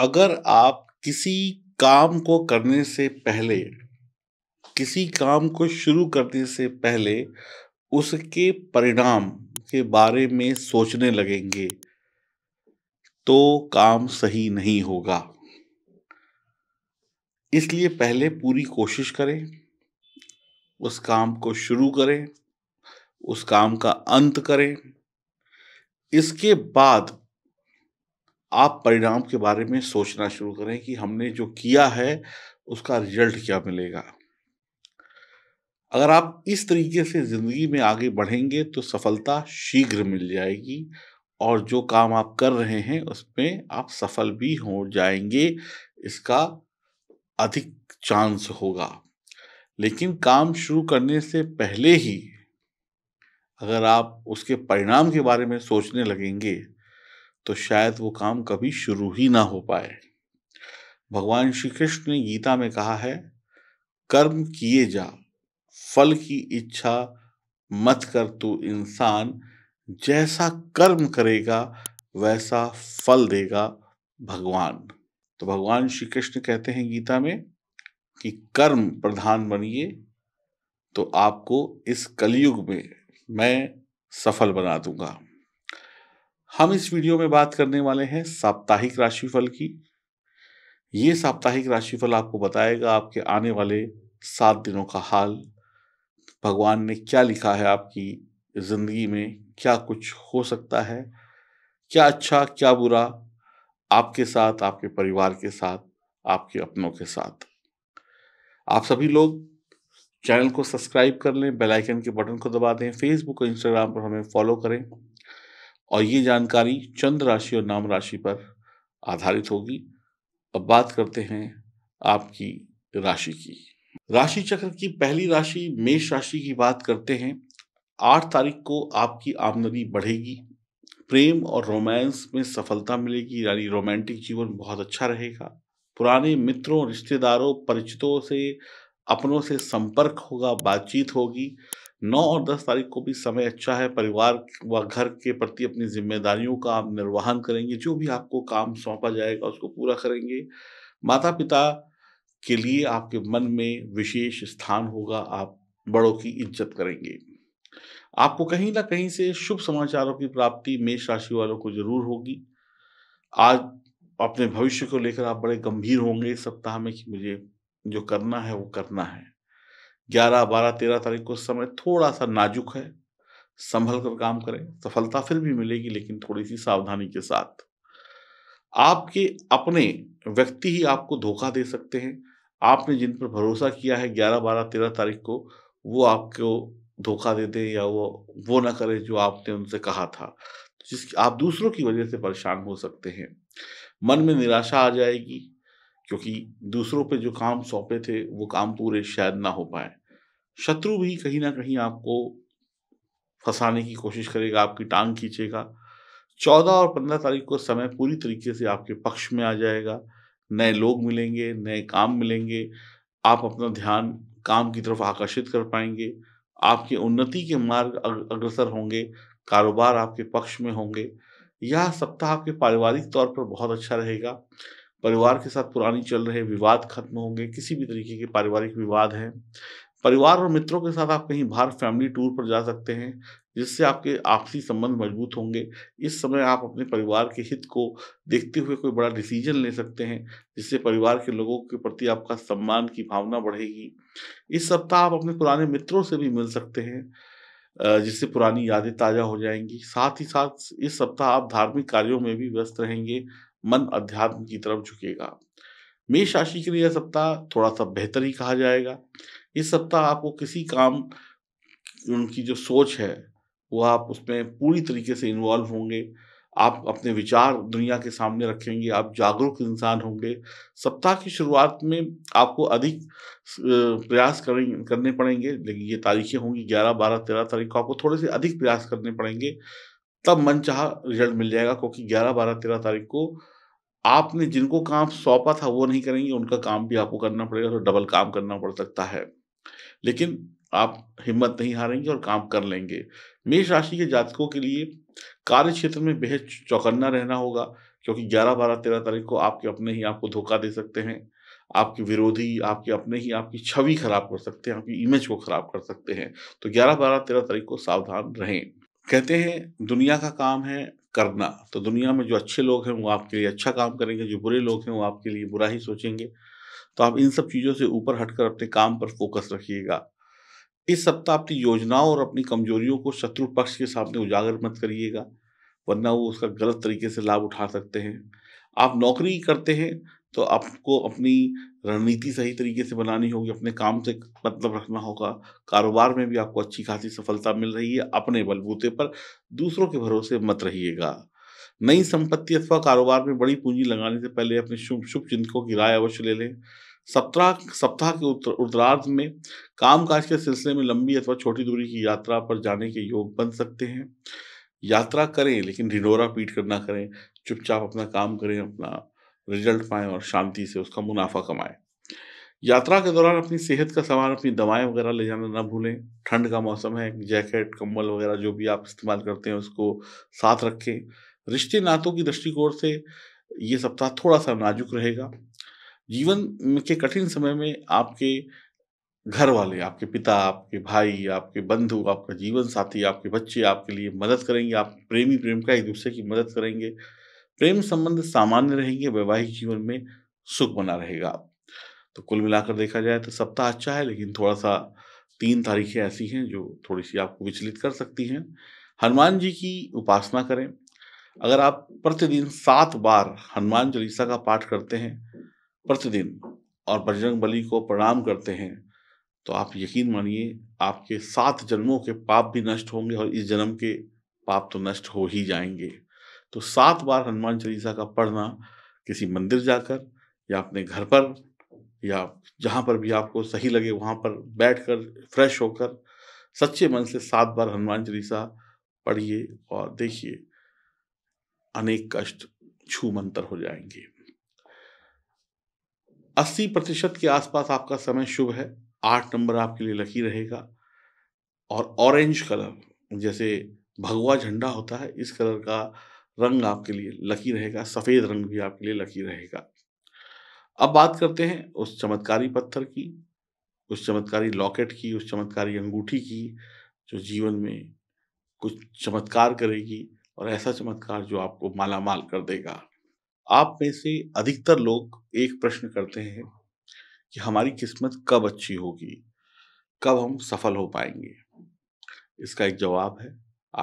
अगर आप किसी काम को करने से पहले किसी काम को शुरू करने से पहले उसके परिणाम के बारे में सोचने लगेंगे तो काम सही नहीं होगा इसलिए पहले पूरी कोशिश करें उस काम को शुरू करें उस काम का अंत करें इसके बाद आप परिणाम के बारे में सोचना शुरू करें कि हमने जो किया है उसका रिजल्ट क्या मिलेगा अगर आप इस तरीके से ज़िंदगी में आगे बढ़ेंगे तो सफलता शीघ्र मिल जाएगी और जो काम आप कर रहे हैं उसमें आप सफल भी हो जाएंगे इसका अधिक चांस होगा लेकिन काम शुरू करने से पहले ही अगर आप उसके परिणाम के बारे में सोचने लगेंगे तो शायद वो काम कभी शुरू ही ना हो पाए भगवान श्री कृष्ण ने गीता में कहा है कर्म किए जा फल की इच्छा मत कर तू इंसान जैसा कर्म करेगा वैसा फल देगा भगवान तो भगवान श्री कृष्ण कहते हैं गीता में कि कर्म प्रधान बनिए तो आपको इस कलयुग में मैं सफल बना दूंगा हम इस वीडियो में बात करने वाले हैं साप्ताहिक राशिफल की ये साप्ताहिक राशिफल आपको बताएगा आपके आने वाले सात दिनों का हाल भगवान ने क्या लिखा है आपकी ज़िंदगी में क्या कुछ हो सकता है क्या अच्छा क्या बुरा आपके साथ आपके परिवार के साथ आपके अपनों के साथ आप सभी लोग चैनल को सब्सक्राइब कर लें बेल आइकन के बटन को दबा दें फेसबुक और इंस्टाग्राम पर हमें फॉलो करें और ये जानकारी चंद्र राशि और नाम राशि पर आधारित होगी अब बात करते हैं आपकी राशि की राशि चक्र की पहली राशि मेष राशि की बात करते हैं आठ तारीख को आपकी आमदनी बढ़ेगी प्रेम और रोमांस में सफलता मिलेगी यानी रोमांटिक जीवन बहुत अच्छा रहेगा पुराने मित्रों रिश्तेदारों परिचितों से अपनों से संपर्क होगा बातचीत होगी नौ और दस तारीख को भी समय अच्छा है परिवार व घर के प्रति अपनी जिम्मेदारियों का आप निर्वहन करेंगे जो भी आपको काम सौंपा जाएगा उसको पूरा करेंगे माता पिता के लिए आपके मन में विशेष स्थान होगा आप बड़ों की इज्जत करेंगे आपको कहीं ना कहीं से शुभ समाचारों की प्राप्ति मेष राशि वालों को जरूर होगी आज अपने भविष्य को लेकर आप बड़े गंभीर होंगे सप्ताह में कि मुझे जो करना है वो करना है ग्यारह बारह तेरह तारीख को समय थोड़ा सा नाजुक है संभल कर काम करें सफलता फिर भी मिलेगी लेकिन थोड़ी सी सावधानी के साथ आपके अपने व्यक्ति ही आपको धोखा दे सकते हैं आपने जिन पर भरोसा किया है ग्यारह बारह तेरह तारीख को वो आपको धोखा दे दें या वो वो ना करें जो आपने उनसे कहा था जिसकी आप दूसरों की वजह से परेशान हो सकते हैं मन में निराशा आ जाएगी क्योंकि दूसरों पे जो काम सौंपे थे वो काम पूरे शायद ना हो पाए शत्रु भी कहीं ना कहीं आपको फंसाने की कोशिश करेगा आपकी टांग खींचेगा चौदह और पंद्रह तारीख को समय पूरी तरीके से आपके पक्ष में आ जाएगा नए लोग मिलेंगे नए काम मिलेंगे आप अपना ध्यान काम की तरफ आकर्षित कर पाएंगे आपके उन्नति के मार्ग अग्रसर होंगे कारोबार आपके पक्ष में होंगे यह सप्ताह आपके पारिवारिक तौर पर बहुत अच्छा रहेगा परिवार के साथ पुरानी चल रहे विवाद खत्म होंगे किसी भी तरीके के पारिवारिक विवाद हैं परिवार और मित्रों के साथ आप कहीं बाहर फैमिली टूर पर जा सकते हैं जिससे आपके आपसी संबंध मजबूत होंगे इस समय आप अपने परिवार के हित को देखते हुए कोई बड़ा डिसीजन ले सकते हैं जिससे परिवार के लोगों के प्रति आपका सम्मान की भावना बढ़ेगी इस सप्ताह आप अपने पुराने मित्रों से भी मिल सकते हैं जिससे पुरानी यादें ताज़ा हो जाएंगी साथ ही साथ इस सप्ताह आप धार्मिक कार्यों में भी व्यस्त रहेंगे मन अध्यात्म की तरफ झुकेगा मेष राशि के लिए यह सप्ताह थोड़ा सा बेहतर ही कहा जाएगा इस सप्ताह आपको किसी काम उनकी जो सोच है वो आप उसमें पूरी तरीके से इन्वॉल्व होंगे आप अपने विचार दुनिया के सामने रखेंगे आप जागरूक इंसान होंगे सप्ताह की शुरुआत में आपको अधिक प्रयास करें करने पड़ेंगे लेकिन ये तारीखें होंगी ग्यारह बारह तेरह तारीख को आपको थोड़े से अधिक प्रयास करने पड़ेंगे तब मन चाह रिजल्ट मिल जाएगा क्योंकि ग्यारह बारह तेरह तारीख को आपने जिनको काम सौंपा था वो नहीं करेंगे उनका काम भी आपको करना पड़ेगा तो डबल काम करना पड़ सकता है लेकिन आप हिम्मत नहीं हारेंगे और काम कर लेंगे मेष राशि के जातकों के लिए कार्य क्षेत्र में बेहद चौकन्ना रहना होगा क्योंकि 11, 12, 13 तारीख को आपके अपने ही आपको धोखा दे सकते हैं आपके विरोधी आपके अपने ही आपकी छवि खराब कर सकते हैं आपकी इमेज को खराब कर सकते हैं तो 11, 12, 13 तारीख को सावधान रहें कहते हैं दुनिया का काम है करना तो दुनिया में जो अच्छे लोग हैं वो आपके लिए अच्छा काम करेंगे जो बुरे लोग हैं वो आपके लिए बुरा ही सोचेंगे तो आप इन सब चीज़ों से ऊपर हटकर अपने काम पर फोकस रखिएगा इस सप्ताह अपनी योजनाओं और अपनी कमजोरियों को शत्रु पक्ष के सामने उजागर मत करिएगा वरना वो उसका गलत तरीके से लाभ उठा सकते हैं आप नौकरी करते हैं तो आपको अपनी रणनीति सही तरीके से बनानी होगी अपने काम से मतलब रखना होगा कारोबार में भी आपको अच्छी खासी सफलता मिल रही है अपने बलबूते पर दूसरों के भरोसे मत रहिएगा नई संपत्ति अथवा कारोबार में बड़ी पूंजी लगाने से पहले अपने शुभ शुभ चिंतकों की राय अवश्य ले लें सप्ताह सप्ताह के उत्तरार्ध में कामकाज के सिलसिले में लंबी अथवा छोटी दूरी की यात्रा पर जाने के योग बन सकते हैं यात्रा करें लेकिन ढिढोरा पीट कर ना करें चुपचाप अपना काम करें अपना रिजल्ट पाएं और शांति से उसका मुनाफा कमाएं यात्रा के दौरान अपनी सेहत का सामान अपनी दवाएं वगैरह ले जाना ना भूलें ठंड का मौसम है जैकेट कंबल वगैरह जो भी आप इस्तेमाल करते हैं उसको साथ रखें रिश्ते नातों की दृष्टिकोण से ये सप्ताह थोड़ा सा नाजुक रहेगा जीवन के कठिन समय में आपके घर वाले आपके पिता आपके भाई आपके बंधु आपका जीवन साथी आपके बच्चे आपके लिए मदद करेंगे आप प्रेमी का एक दूसरे की मदद करेंगे प्रेम संबंध सामान्य रहेंगे वैवाहिक जीवन में सुख बना रहेगा तो कुल मिलाकर देखा जाए तो सप्ताह अच्छा है लेकिन थोड़ा सा तीन तारीखें ऐसी हैं जो थोड़ी सी आपको विचलित कर सकती हैं हनुमान जी की उपासना करें अगर आप प्रतिदिन सात बार हनुमान चालीसा का पाठ करते हैं प्रतिदिन और बजरंग बली को प्रणाम करते हैं तो आप यकीन मानिए आपके सात जन्मों के पाप भी नष्ट होंगे और इस जन्म के पाप तो नष्ट हो ही जाएंगे तो सात बार हनुमान चालीसा का पढ़ना किसी मंदिर जाकर या अपने घर पर या जहाँ पर भी आपको सही लगे वहाँ पर बैठ कर फ्रेश होकर सच्चे मन से सात बार हनुमान चालीसा पढ़िए और देखिए अनेक कष्ट छू मंतर हो जाएंगे 80 प्रतिशत के आसपास आपका समय शुभ है आठ नंबर आपके लिए लकी रहेगा और ऑरेंज कलर जैसे भगवा झंडा होता है इस कलर का रंग आपके लिए लकी रहेगा सफ़ेद रंग भी आपके लिए लकी रहेगा अब बात करते हैं उस चमत्कारी पत्थर की उस चमत्कारी लॉकेट की उस चमत्कारी अंगूठी की जो जीवन में कुछ चमत्कार करेगी और ऐसा चमत्कार जो आपको माला माल कर देगा आप में से अधिकतर लोग एक प्रश्न करते हैं कि हमारी किस्मत कब अच्छी होगी कब हम सफल हो पाएंगे इसका एक जवाब है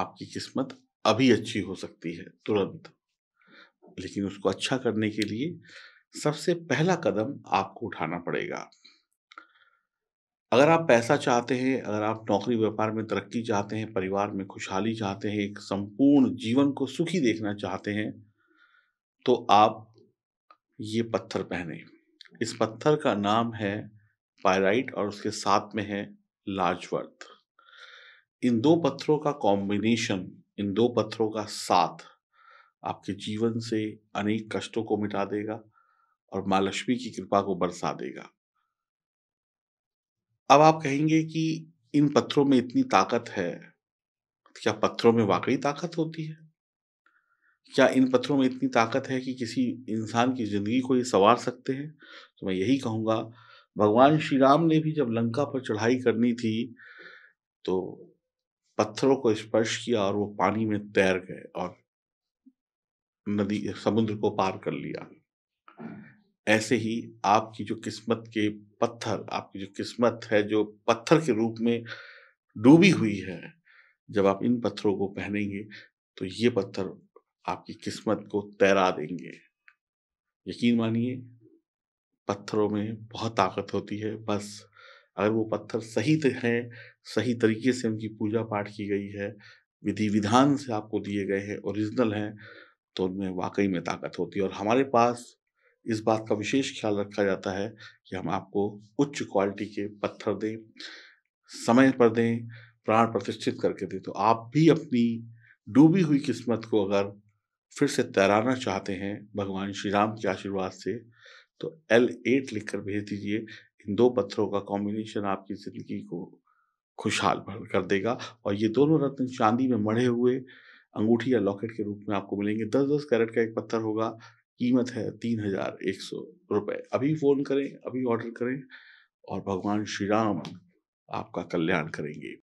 आपकी किस्मत अभी अच्छी हो सकती है तुरंत लेकिन उसको अच्छा करने के लिए सबसे पहला कदम आपको उठाना पड़ेगा अगर आप पैसा चाहते हैं अगर आप नौकरी व्यापार में तरक्की चाहते हैं परिवार में खुशहाली चाहते हैं एक संपूर्ण जीवन को सुखी देखना चाहते हैं तो आप ये पत्थर पहने इस पत्थर का नाम है पायराइट और उसके साथ में है लाजवर्थ इन दो पत्थरों का कॉम्बिनेशन इन दो पत्थरों का साथ आपके जीवन से अनेक कष्टों को मिटा देगा और माँ लक्ष्मी की कृपा को बरसा देगा अब आप कहेंगे कि इन पत्थरों में इतनी ताकत है क्या पत्थरों में वाकई ताकत होती है क्या इन पत्थरों में इतनी ताकत है कि किसी इंसान की ज़िंदगी को ये संवार सकते हैं तो मैं यही कहूँगा भगवान श्री राम ने भी जब लंका पर चढ़ाई करनी थी तो पत्थरों को स्पर्श किया और वो पानी में तैर गए और नदी समुद्र को पार कर लिया ऐसे ही आपकी जो किस्मत के पत्थर आपकी जो किस्मत है जो पत्थर के रूप में डूबी हुई है जब आप इन पत्थरों को पहनेंगे तो ये पत्थर आपकी किस्मत को तैरा देंगे यकीन मानिए पत्थरों में बहुत ताकत होती है बस अगर वो पत्थर सही हैं सही तरीके से उनकी पूजा पाठ की गई है विधि विधान से आपको दिए गए हैं ओरिजिनल हैं तो उनमें वाकई में ताकत होती है और हमारे पास इस बात का विशेष ख्याल रखा जाता है कि हम आपको उच्च क्वालिटी के पत्थर दें समय पर दें प्राण प्रतिष्ठित करके दें तो आप भी अपनी डूबी हुई किस्मत को अगर फिर से तैराना चाहते हैं भगवान श्री राम के आशीर्वाद से तो एल एट लिख कर भेज दीजिए इन दो पत्थरों का कॉम्बिनेशन आपकी ज़िंदगी को खुशहाल भर कर देगा और ये दोनों रत्न चांदी में मढ़े हुए अंगूठी या लॉकेट के रूप में आपको मिलेंगे दस दस कैरेट का एक पत्थर होगा कीमत है तीन हजार एक सौ रुपये अभी फ़ोन करें अभी ऑर्डर करें और भगवान श्री राम आपका कल्याण करेंगे